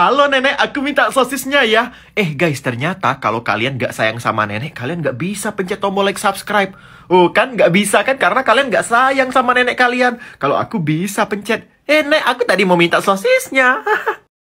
Halo nenek, aku minta sosisnya ya. Eh guys, ternyata kalau kalian gak sayang sama nenek, kalian gak bisa pencet tombol like subscribe. Oh kan gak bisa kan karena kalian gak sayang sama nenek kalian. Kalau aku bisa pencet, eh nek aku tadi mau minta sosisnya.